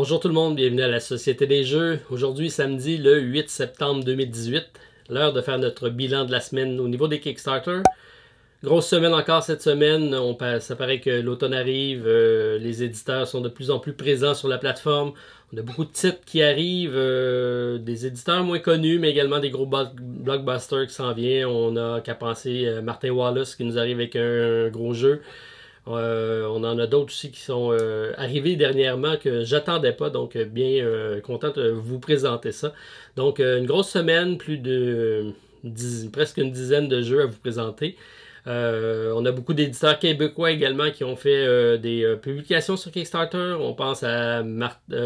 Bonjour tout le monde, bienvenue à la Société des Jeux. Aujourd'hui, samedi, le 8 septembre 2018, l'heure de faire notre bilan de la semaine au niveau des Kickstarter. Grosse semaine encore cette semaine, ça paraît que l'automne arrive, euh, les éditeurs sont de plus en plus présents sur la plateforme. On a beaucoup de titres qui arrivent, euh, des éditeurs moins connus, mais également des gros blockbusters qui s'en viennent. On a qu'à penser euh, Martin Wallace qui nous arrive avec un gros jeu. Euh, on en a d'autres aussi qui sont euh, arrivés dernièrement que j'attendais pas, donc euh, bien contente content de vous présenter ça. Donc une grosse semaine, plus de presque une dizaine de jeux à vous présenter. on a beaucoup d'éditeurs québécois également qui ont fait des publications sur Kickstarter. On pense à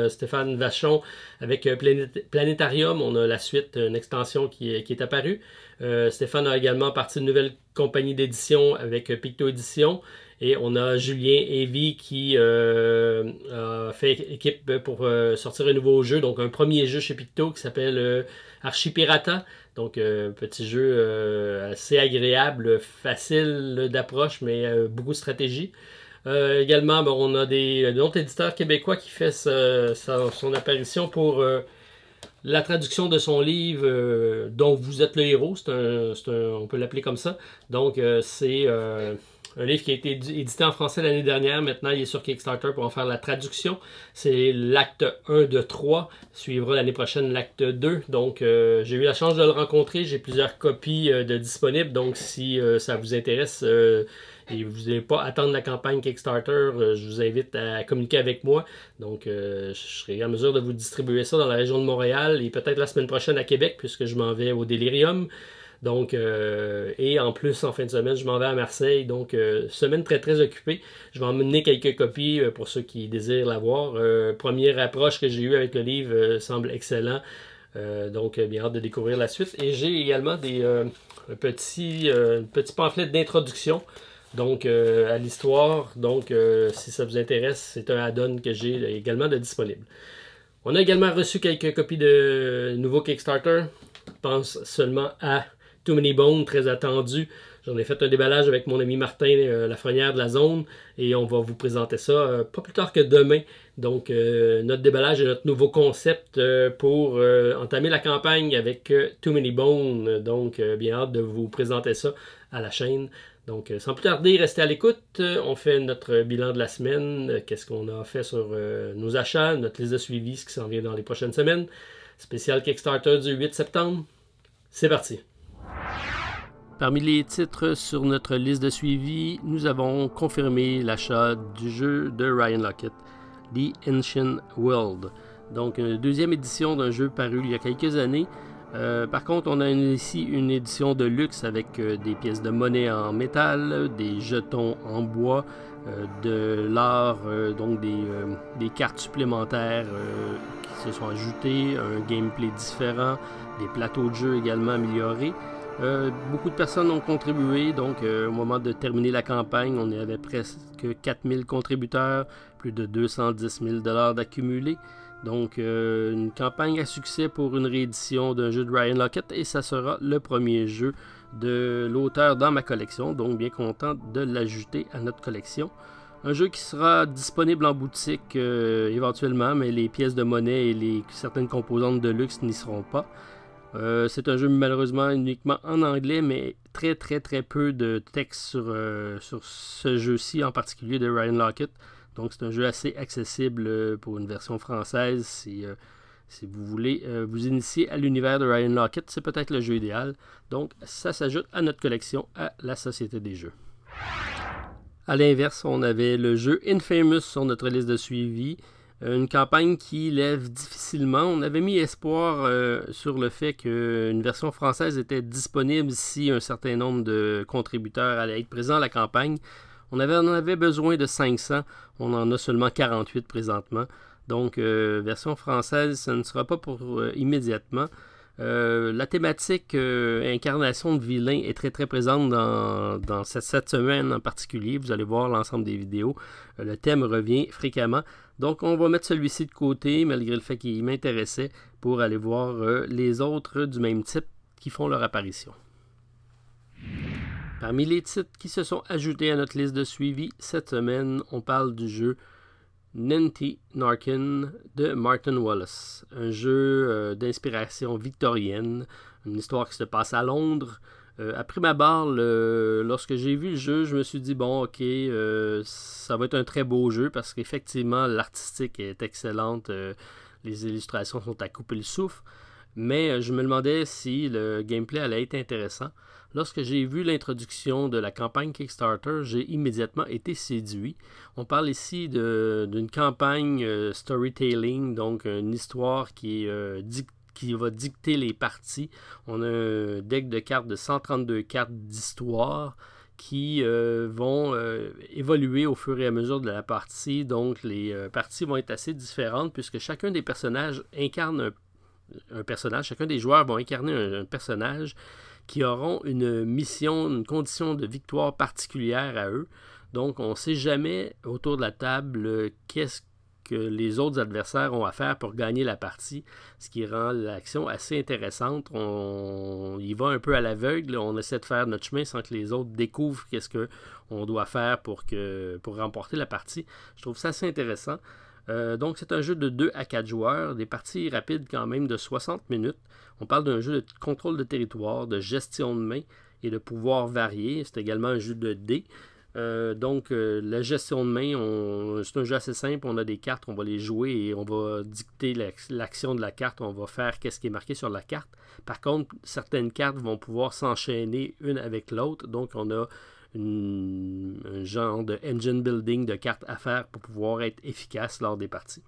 Stéphane Vachon avec Planétarium. On a la suite, une extension qui, est apparue. Stéphane a également parti de nouvelle compagnie d'édition avec Picto Édition. Et on a Julien Evy qui euh, a fait équipe pour euh, sortir un nouveau jeu, donc un premier jeu chez Picto qui s'appelle euh, Archipirata. Donc, un petit jeu assez agréable, facile d'approche, mais beaucoup de stratégie. également, ben, on a des autre éditeur québécois qui fait son apparition pour la traduction de son livre dont vous êtes le héros. Un, un, on peut l'appeler comme ça. Donc, c'est un livre qui a été édité en français l'année dernière. Maintenant, il est sur Kickstarter pour en faire la traduction. C'est l'acte 1 de 3. Suivra l'année prochaine l'acte 2. Donc, euh, j'ai eu la chance de le rencontrer. J'ai plusieurs copies euh, de disponibles. Donc, si euh, ça vous intéresse et vous n'allez pas attendre la campagne Kickstarter, je vous invite à communiquer avec moi. Donc, je serai à mesure de vous distribuer ça dans la région de Montréal et peut-être la semaine prochaine à Québec, puisque je m'en vais au Delirium. Donc, euh, et en plus, en fin de semaine, je m'en vais à Marseille. Donc, euh, semaine très, très occupée. Je vais emmener quelques copies euh, pour ceux qui désirent l'avoir. première approche que j'ai eue avec le livre semble excellent. donc, bien hâte de découvrir la suite. Et j'ai également des, un petit, pamphlet d'introduction donc à l'histoire. Donc, si ça vous intéresse, c'est un add-on que j'ai également de disponible. On a également reçu quelques copies de nouveaux Kickstarter. Pense seulement à Too Many Bones, très attendu. J'en ai fait un déballage avec mon ami Martin euh, la Lafrenière de la zone et on va vous présenter ça euh, pas plus tard que demain. Donc, euh, notre déballage et notre nouveau concept pour entamer la campagne avec Too Many Bones. Donc, bien hâte de vous présenter ça à la chaîne. Donc, sans plus tarder, restez à l'écoute. on fait notre bilan de la semaine. Qu'est-ce qu'on a fait sur nos achats, notre liste de suivi, ce qui s'en vient dans les prochaines semaines. Spécial Kickstarter du 8 septembre. C'est parti. Parmi les titres sur notre liste de suivi, nous avons confirmé l'achat du jeu de Ryan Lockett, The Ancient World. Donc une deuxième édition d'un jeu paru il y a quelques années. Euh, par contre, on a ici une édition de luxe avec euh, des pièces de monnaie en métal, des jetons en bois, euh, de l'art, donc des, des, cartes supplémentaires qui se sont ajoutées, un gameplay différent, des plateaux de jeu également améliorés. Euh, beaucoup de personnes ont contribué, donc euh, au moment de terminer la campagne, on avait presque 4000 contributeurs, plus de 210 000 dollars d'accumulés. Donc euh, une campagne à succès pour une réédition d'un jeu de Ryan Lockett et ça sera le premier jeu de l'auteur dans ma collection, donc bien content de l'ajouter à notre collection. Un jeu qui sera disponible en boutique éventuellement, mais les pièces de monnaie et certaines composantes de luxe n'y seront pas. Euh, c'est un jeu malheureusement uniquement en anglais, mais très très très peu de texte sur, euh, ce jeu-ci en particulier de Ryan Lockett. Donc c'est un jeu assez accessible euh, pour une version française. Si, si vous voulez vous initier à l'univers de Ryan Lockett, c'est peut-être le jeu idéal. Donc ça s'ajoute à notre collection à la Société des jeux. A l'inverse, on avait le jeu Infamous sur notre liste de suivi. Euh, une campagne qui lève difficilement. On avait mis espoir euh, sur le fait qu'une version française était disponible si un certain nombre de contributeurs allaient être présents à la campagne. On, avait, avait besoin de 500. On en a seulement 48 présentement. Donc, euh, version française, ce ne sera pas pour immédiatement. Euh, la thématique euh, incarnation de vilain est très très présente dans, cette, semaine en particulier. Vous allez voir l'ensemble des vidéos. Euh, le thème revient fréquemment. Donc on va mettre celui-ci de côté malgré le fait qu'il m'intéressait pour aller voir les autres du même type qui font leur apparition. Parmi les titres qui se sont ajoutés à notre liste de suivi, cette semaine on parle du jeu Ninty Narkin de Martin Wallace, un jeu euh, d'inspiration victorienne, une histoire qui se passe à Londres. Euh, après ma barre, lorsque j'ai vu le jeu, je me suis dit, bon, ok, euh, ça va être un très beau jeu parce qu'effectivement, l'artistique est excellente, les illustrations sont à couper le souffle, mais je me demandais si le gameplay allait être intéressant. Lorsque j'ai vu l'introduction de la campagne Kickstarter, j'ai immédiatement été séduit. On parle ici d'une campagne euh, storytelling, donc une histoire qui, euh, qui va dicter les parties. On a un deck de cartes de 132 cartes d'histoire qui euh, vont évoluer au fur et à mesure de la partie. Donc les parties vont être assez différentes puisque chacun des personnages incarne un, personnage, chacun des joueurs vont incarner un personnage qui auront une mission, une condition de victoire particulière à eux. Donc, on ne sait jamais autour de la table euh, qu'est-ce que les autres adversaires ont à faire pour gagner la partie, ce qui rend l'action assez intéressante. On y va un peu à l'aveugle, on essaie de faire notre chemin sans que les autres découvrent qu'est-ce qu'on doit faire pour, que, pour remporter la partie. Je trouve ça assez intéressant. Euh, donc c'est un jeu de 2 à 4 joueurs, des parties rapides quand même de 60 minutes. On parle d'un jeu de contrôle de territoire, de gestion de main et de pouvoir varié. C'est également un jeu de dés. Euh, donc euh, la gestion de main, c'est un jeu assez simple, on a des cartes, on va les jouer et on va dicter l'action de la carte, on va faire qu'est-ce qui est marqué sur la carte. Par contre, certaines cartes vont pouvoir s'enchaîner une avec l'autre, donc on a un genre de engine building de cartes à faire pour pouvoir être efficace lors des parties.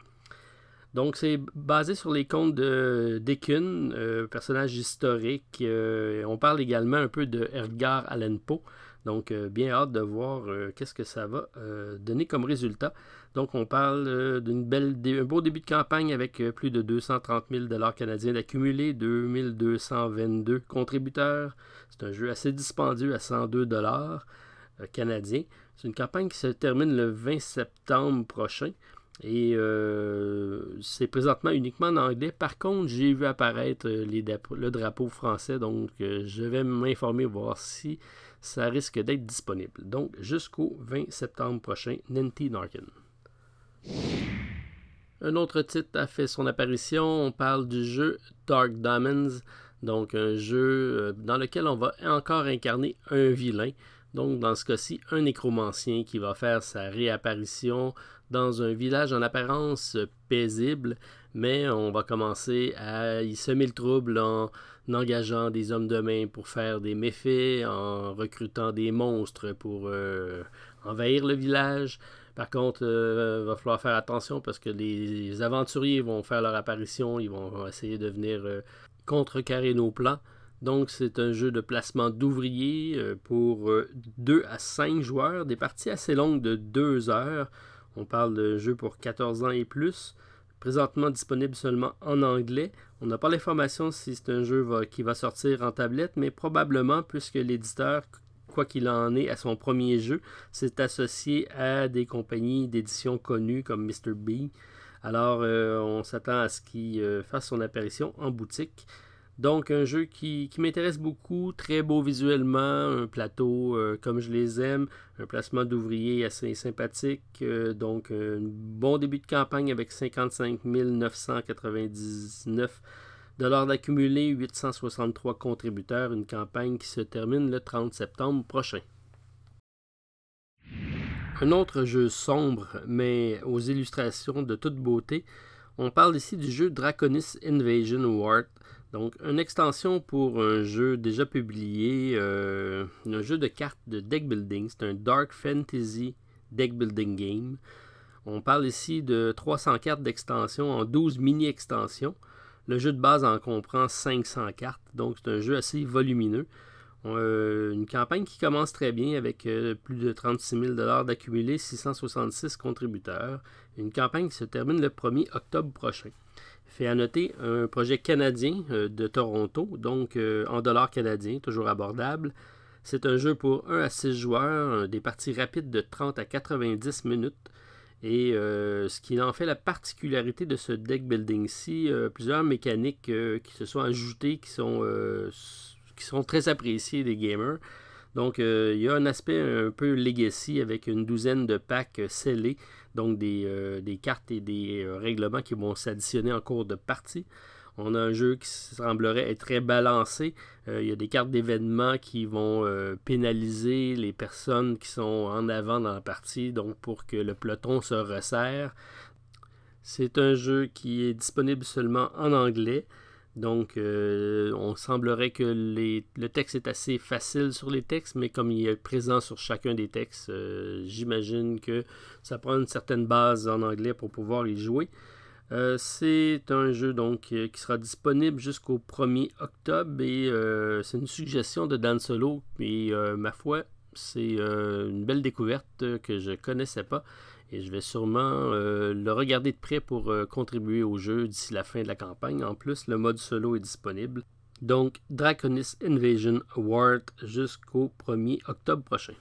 Donc, c'est basé sur les contes de Deacon, euh, personnage historique. Euh, on parle également un peu de Edgar Allen Poe. Donc, euh, bien hâte de voir qu'est-ce que ça va donner comme résultat. Donc, on parle euh, d'un beau début de campagne avec euh, plus de 230 000 canadiens accumulés, 2222 contributeurs. C'est un jeu assez dispendieux à 102 euh, canadiens. C'est une campagne qui se termine le 20 septembre prochain. Et c'est présentement uniquement en anglais. Par contre, j'ai vu apparaître le drapeau français, donc je vais m'informer, voir si ça risque d'être disponible. Donc, jusqu'au 20 septembre prochain, Ninty Narkin. Un autre titre a fait son apparition, on parle du jeu Dark Diamonds, donc un jeu euh, dans lequel on va encore incarner un vilain, donc dans ce cas-ci un nécromancien qui va faire sa réapparition dans un village en apparence paisible, mais on va commencer à y semer le trouble en engageant des hommes de main pour faire des méfaits, en recrutant des monstres pour euh, envahir le village. Par contre, il euh, va falloir faire attention parce que les, aventuriers vont faire leur apparition, ils vont essayer de venir euh, contrecarrer nos plans. Donc, c'est un jeu de placement d'ouvriers euh, pour 2 à 5 joueurs, des parties assez longues de 2 heures. On parle de jeu pour 14 ans et plus. Présentement disponible seulement en anglais. On n'a pas l'information si c'est un jeu qui va sortir en tablette, mais probablement puisque l'éditeur quoi qu'il en est à son premier jeu, c'est associé à des compagnies d'édition connues comme Mr. B. Alors, euh, on s'attend à ce qu'il euh, fasse son apparition en boutique. Donc, un jeu qui, m'intéresse beaucoup, très beau visuellement, un plateau euh, comme je les aime, un placement d'ouvriers assez sympathique. donc, un bon début de campagne avec 55 999 de l'ordre d'accumuler 863 contributeurs, une campagne qui se termine le 30 septembre prochain. Un autre jeu sombre, mais aux illustrations de toute beauté, on parle ici du jeu Draconis Invasion War, donc une extension pour un jeu déjà publié, euh, un jeu de cartes de deck building, c'est un Dark Fantasy deck building game. On parle ici de 300 cartes d'extension en 12 mini-extensions. Le jeu de base en comprend 500 cartes, donc c'est un jeu assez volumineux. Euh, une campagne qui commence très bien avec euh, plus de 36 000 d'accumulés, 666 contributeurs. Une campagne qui se termine le 1er octobre prochain. Fait à noter un projet canadien euh, de Toronto, donc en dollars canadiens, toujours abordable. C'est un jeu pour 1 à 6 joueurs, des parties rapides de 30 à 90 minutes. Et euh, ce qui en fait la particularité de ce deck building-ci, euh, plusieurs mécaniques euh, qui se sont ajoutées, qui sont, qui sont très appréciées des gamers. Donc il y a un aspect un peu legacy avec une douzaine de packs scellés, donc des, des cartes et des règlements qui vont s'additionner en cours de partie. On a un jeu qui semblerait être très balancé. Euh, il y a des cartes d'événements qui vont euh, pénaliser les personnes qui sont en avant dans la partie, donc pour que le peloton se resserre. C'est un jeu qui est disponible seulement en anglais. Donc, euh, on semblerait que le texte est assez facile sur les textes, mais comme il est présent sur chacun des textes, j'imagine que ça prend une certaine base en anglais pour pouvoir y jouer. Euh, c'est un jeu donc euh, qui sera disponible jusqu'au 1er octobre et euh, c'est une suggestion de Dan Solo et ma foi, c'est une belle découverte que je connaissais pas et je vais sûrement le regarder de près pour contribuer au jeu d'ici la fin de la campagne. En plus, le mode solo est disponible. Donc Draconis Invasion Award jusqu'au 1er octobre prochain.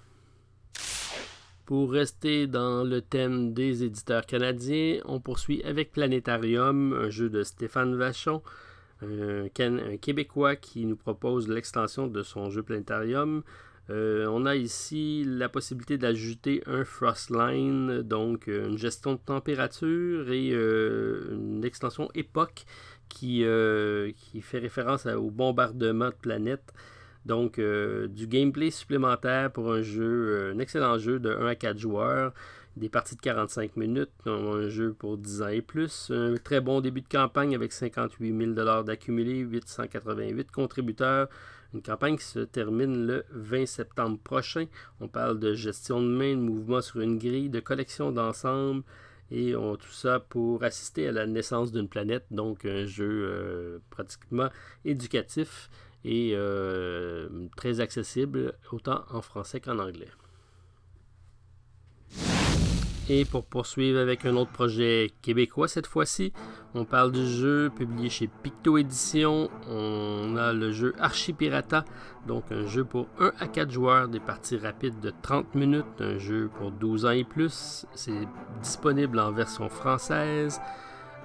Pour rester dans le thème des éditeurs canadiens, on poursuit avec Planétarium, un jeu de Stéphane Vachon, un, Québécois qui nous propose l'extension de son jeu Planétarium. Euh, on a ici la possibilité d'ajouter un Frostline, donc euh, une gestion de température et euh, une extension époque qui, qui fait référence au bombardement de planètes. Donc, euh, du gameplay supplémentaire pour un jeu, un excellent jeu de 1 à 4 joueurs, des parties de 45 minutes, un jeu pour 10 ans et plus, un très bon début de campagne avec 58 000 d'accumulé, 888 contributeurs, une campagne qui se termine le 20 septembre prochain. On parle de gestion de main, de mouvement sur une grille, de collection d'ensemble, et on, tout ça pour assister à la naissance d'une planète, donc un jeu euh, pratiquement éducatif et euh, très accessible autant en français qu'en anglais. Et pour poursuivre avec un autre projet québécois cette fois-ci, on parle du jeu publié chez Picto Édition. On a le jeu Archipirata, donc un jeu pour 1 à 4 joueurs, des parties rapides de 30 minutes, un jeu pour 12 ans et plus. C'est disponible en version française.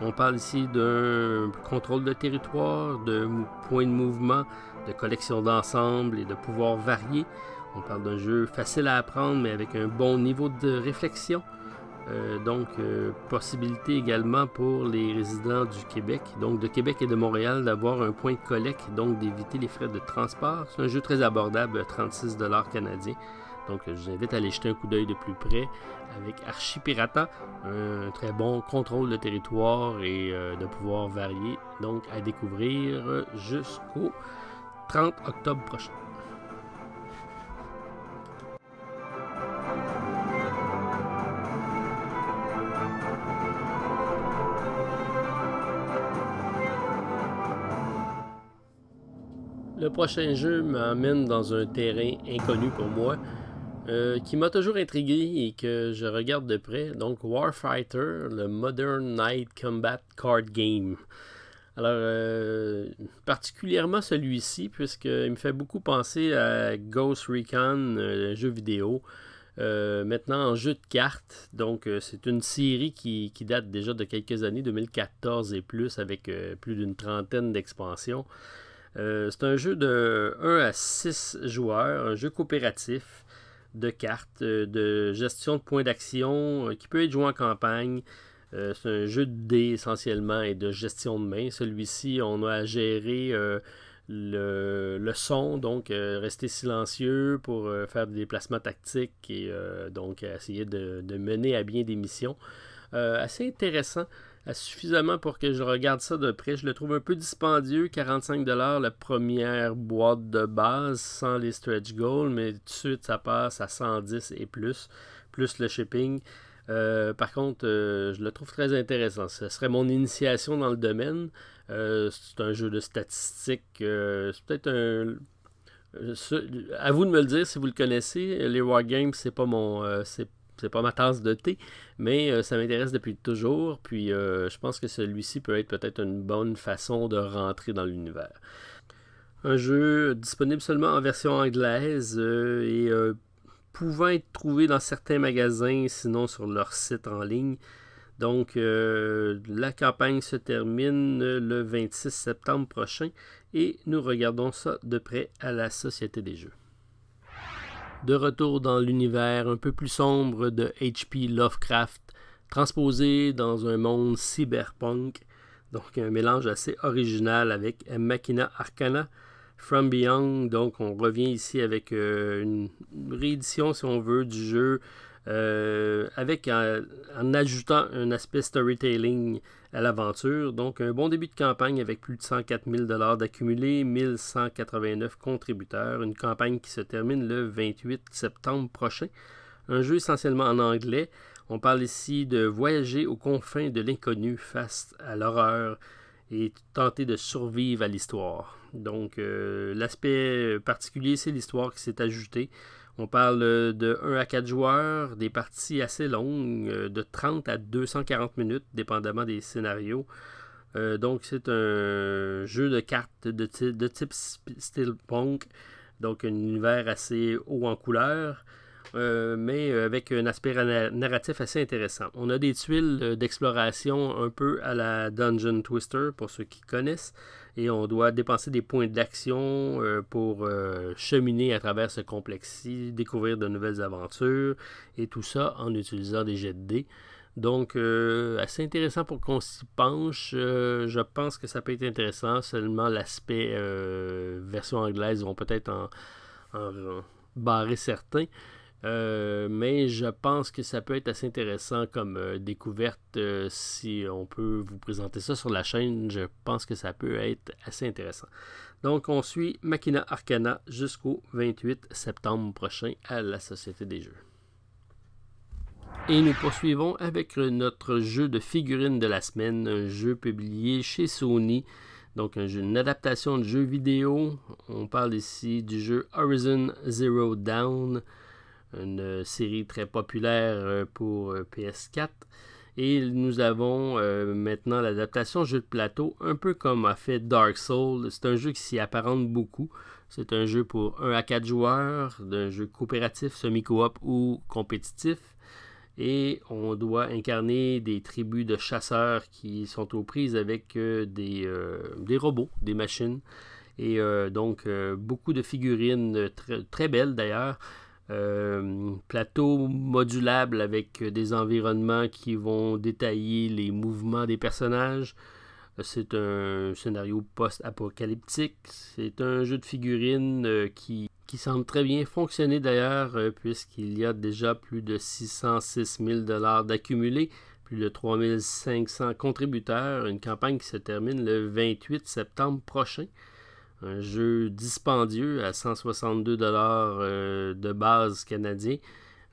On parle ici d'un contrôle de territoire, de points de mouvement, collection d'ensemble et de pouvoir varier. On parle d'un jeu facile à apprendre, mais avec un bon niveau de réflexion. Euh, donc, euh, possibilité également pour les résidents du Québec, donc de Québec et de Montréal, d'avoir un point de collecte, donc d'éviter les frais de transport. C'est un jeu très abordable, 36 euh, canadiens. Donc, je vous invite à aller jeter un coup d'œil de plus près avec Archipirata, un très bon contrôle de territoire et de pouvoir varier, donc à découvrir jusqu'au 30 octobre prochain. Le prochain jeu m'emmène dans un terrain inconnu pour moi, euh, qui m'a toujours intrigué et que je regarde de près. Donc Warfighter, le Modern Night Combat Card Game. Alors, euh, particulièrement celui-ci, puisqu'il me fait beaucoup penser à Ghost Recon, un euh, jeu vidéo. Euh, maintenant en jeu de cartes. Donc, c'est une série qui, date déjà de quelques années, 2014 et plus, avec plus d'une trentaine d'expansions. c'est un jeu de 1 à 6 joueurs, un jeu coopératif de cartes, de gestion de points d'action, qui peut être joué en campagne, euh, c'est un jeu de dés essentiellement et de gestion de main. Celui-ci, on a à gérer euh, le, son, donc euh, rester silencieux pour faire des déplacements tactiques et donc essayer de, de, mener à bien des missions. assez intéressant. Suffisamment pour que je regarde ça de près. Je le trouve un peu dispendieux, 45$ la première boîte de base sans les stretch goals, mais tout de suite ça passe à 110$ et plus, plus le shipping. Euh, par contre, euh, je le trouve très intéressant. Ce serait mon initiation dans le domaine. Euh, c'est un jeu de statistiques. c'est peut-être un. À vous de me le dire si vous le connaissez. Les Games, c'est pas mon. c'est pas ma tasse de thé, mais ça m'intéresse depuis toujours. Puis je pense que celui-ci peut être peut-être une bonne façon de rentrer dans l'univers. Un jeu disponible seulement en version anglaise et pouvant être trouvés dans certains magasins, sinon sur leur site en ligne. Donc, euh, la campagne se termine le 26 septembre prochain et nous regardons ça de près à la Société des Jeux. De retour dans l'univers un peu plus sombre de H.P. Lovecraft, transposé dans un monde cyberpunk, donc un mélange assez original avec Machina Arcana, From Beyond. Donc, on revient ici avec euh, une réédition, si on veut, du jeu, euh, avec en, euh, en, ajoutant un aspect storytelling à l'aventure. Donc, un bon début de campagne avec plus de 104 000 d'accumulés, 1189 contributeurs. Une campagne qui se termine le 28 septembre prochain. Un jeu essentiellement en anglais. On parle ici de voyager aux confins de l'inconnu face à l'horreur et tenter de survivre à l'histoire. Donc, euh, l'aspect particulier, c'est l'histoire qui s'est ajoutée. On parle euh, de 1 à 4 joueurs, des parties assez longues, euh, de 30 à 240 minutes, dépendamment des scénarios. donc, c'est un jeu de cartes de, type, de type donc un univers assez haut en couleur. Euh, mais euh, avec un aspect narratif assez intéressant. On a des tuiles d'exploration un peu à la Dungeon Twister, pour ceux qui connaissent, et on doit dépenser des points d'action euh, pour cheminer à travers ce complexe-ci, découvrir de nouvelles aventures, et tout ça en utilisant des jets de dés. Donc, assez intéressant pour qu'on s'y penche. je pense que ça peut être intéressant. Seulement, l'aspect version anglaise vont peut-être en, barrer certains. Euh, mais je pense que ça peut être assez intéressant comme euh, découverte. Euh, si on peut vous présenter ça sur la chaîne, je pense que ça peut être assez intéressant. Donc, on suit Machina Arcana jusqu'au 28 septembre prochain à la Société des Jeux. Et nous poursuivons avec notre jeu de figurines de la semaine, un jeu publié chez Sony. Donc, jeu, une adaptation de jeu vidéo. On parle ici du jeu Horizon Zero Down une euh, série très populaire euh, pour euh, PS4. Et nous avons maintenant l'adaptation jeu de plateau, un peu comme a fait Dark Souls. C'est un jeu qui s'y apparente beaucoup. C'est un jeu pour 1 à 4 joueurs, d'un jeu coopératif, semi-coop ou compétitif. Et on doit incarner des tribus de chasseurs qui sont aux prises avec des, des, robots, des machines. Et donc beaucoup de figurines, très belles d'ailleurs euh, plateau modulable avec des environnements qui vont détailler les mouvements des personnages. C'est un scénario post-apocalyptique. C'est un jeu de figurines euh, qui, qui semble très bien fonctionner d'ailleurs, euh, puisqu'il y a déjà plus de 606 000 d'accumulés, plus de 3500 contributeurs, une campagne qui se termine le 28 septembre prochain un jeu dispendieux à 162 dollars euh, de base canadien.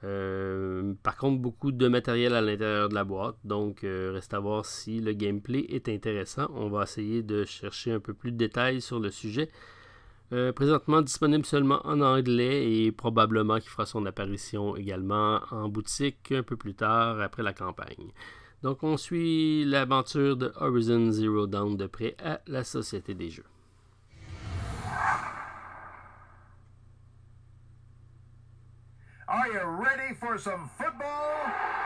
Euh, par contre, beaucoup de matériel à l'intérieur de la boîte, donc euh, reste à voir si le gameplay est intéressant. On va essayer de chercher un peu plus de détails sur le sujet. présentement disponible seulement en anglais et probablement qu'il fera son apparition également en boutique un peu plus tard après la campagne. Donc on suit l'aventure de Horizon Zero Dawn de près à la Société des Jeux. Are you ready for some football?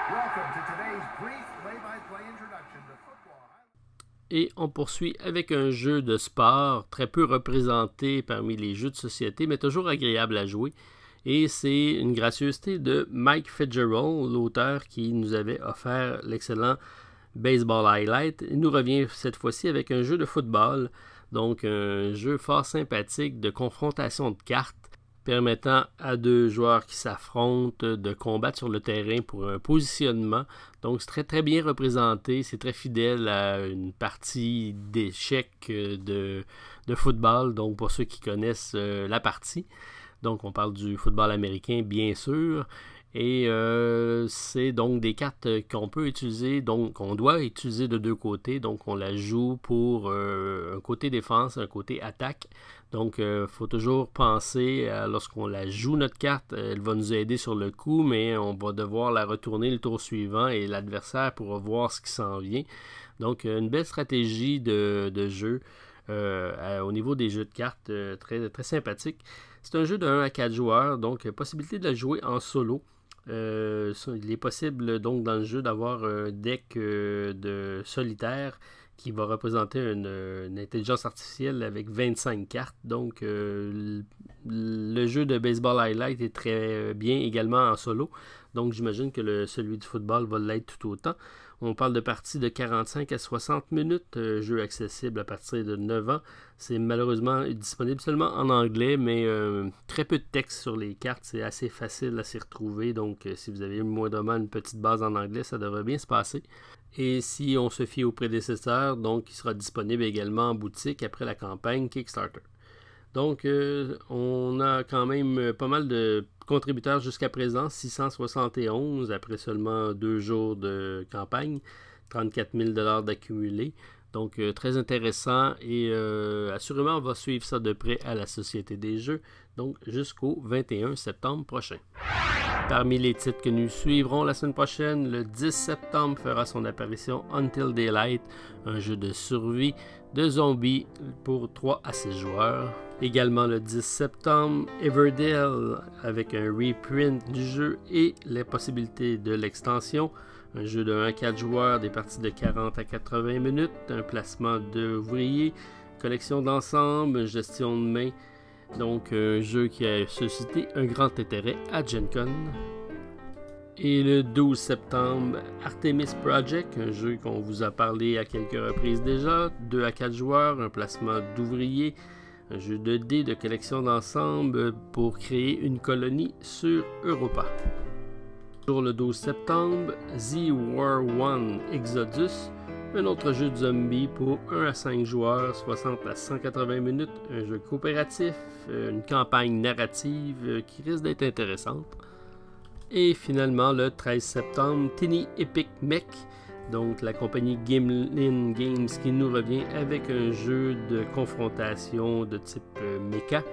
Welcome to today's brief play-by-play introduction to football. Et on poursuit avec un jeu de sport très peu représenté parmi les jeux de société, mais toujours agréable à jouer. Et c'est une gracieuseté de Mike Fitzgerald, l'auteur qui nous avait offert l'excellent Baseball Highlight. Il nous revient cette fois-ci avec un jeu de football, donc un jeu fort sympathique de confrontation de cartes permettant à deux joueurs qui s'affrontent de combattre sur le terrain pour un positionnement. Donc c'est très très bien représenté, c'est très fidèle à une partie d'échecs euh, de, football, donc pour ceux qui connaissent euh, la partie. Donc on parle du football américain bien sûr. Et euh, c'est donc des cartes qu'on peut utiliser, donc qu'on doit utiliser de deux côtés. Donc on la joue pour un côté défense, un côté attaque. Donc, il euh, faut toujours penser, euh, lorsqu'on la joue notre carte, euh, elle va nous aider sur le coup, mais on va devoir la retourner le tour suivant et l'adversaire pourra voir ce qui s'en vient. Donc, une belle stratégie de, jeu au niveau des jeux de cartes très, sympathique. C'est un jeu de 1 à 4 joueurs, donc possibilité de le jouer en solo. il est possible donc dans le jeu d'avoir un deck de solitaire qui va représenter une, intelligence artificielle avec 25 cartes. Donc, euh, le jeu de Baseball Highlight est très euh, bien également en solo. Donc, j'imagine que celui du football va l'être tout autant. On parle de parties de 45 à 60 minutes, euh, jeu accessible à partir de 9 ans. C'est malheureusement disponible seulement en anglais, mais euh, très peu de texte sur les cartes. C'est assez facile à s'y retrouver, donc euh, si vous avez moindrement une petite base en anglais, ça devrait bien se passer. Et si on se fie au prédécesseur, donc il sera disponible également en boutique après la campagne Kickstarter. Donc, euh, on a quand même euh, pas mal de contributeurs jusqu'à présent, 671 après seulement deux jours de campagne, 34 000 d'accumulés. Donc, euh, très intéressant et assurément, on va suivre ça de près à la Société des Jeux, donc jusqu'au 21 septembre prochain. Parmi les titres que nous suivrons la semaine prochaine, le 10 septembre fera son apparition Until Daylight, un jeu de survie de zombies pour 3 à 6 joueurs. Également le 10 septembre, Everdale avec un reprint du jeu et les possibilités de l'extension. Un jeu de 1 à 4 joueurs, des parties de 40 à 80 minutes, un placement d'ouvriers, collection d'ensemble, gestion de main. Donc un jeu qui a suscité un grand intérêt à Gen Con. Et le 12 septembre, Artemis Project, un jeu qu'on vous a parlé à quelques reprises déjà, 2 à 4 joueurs, un placement d'ouvriers, un jeu de dés de collection d'ensemble pour créer une colonie sur Europa. Pour le 12 septembre, The War One Exodus, un autre jeu de zombies pour 1 à 5 joueurs, 60 à 180 minutes, un jeu coopératif, une campagne narrative qui risque d'être intéressante. Et finalement, le 13 septembre, Tiny Epic Mech, donc la compagnie Gimlin Games qui nous revient avec un jeu de confrontation de type euh, mecha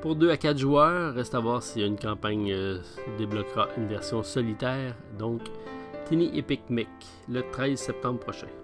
pour 2 à 4 joueurs. Reste à voir si une campagne euh, débloquera une version solitaire. Donc, Tiny Epic Mech, le 13 septembre prochain.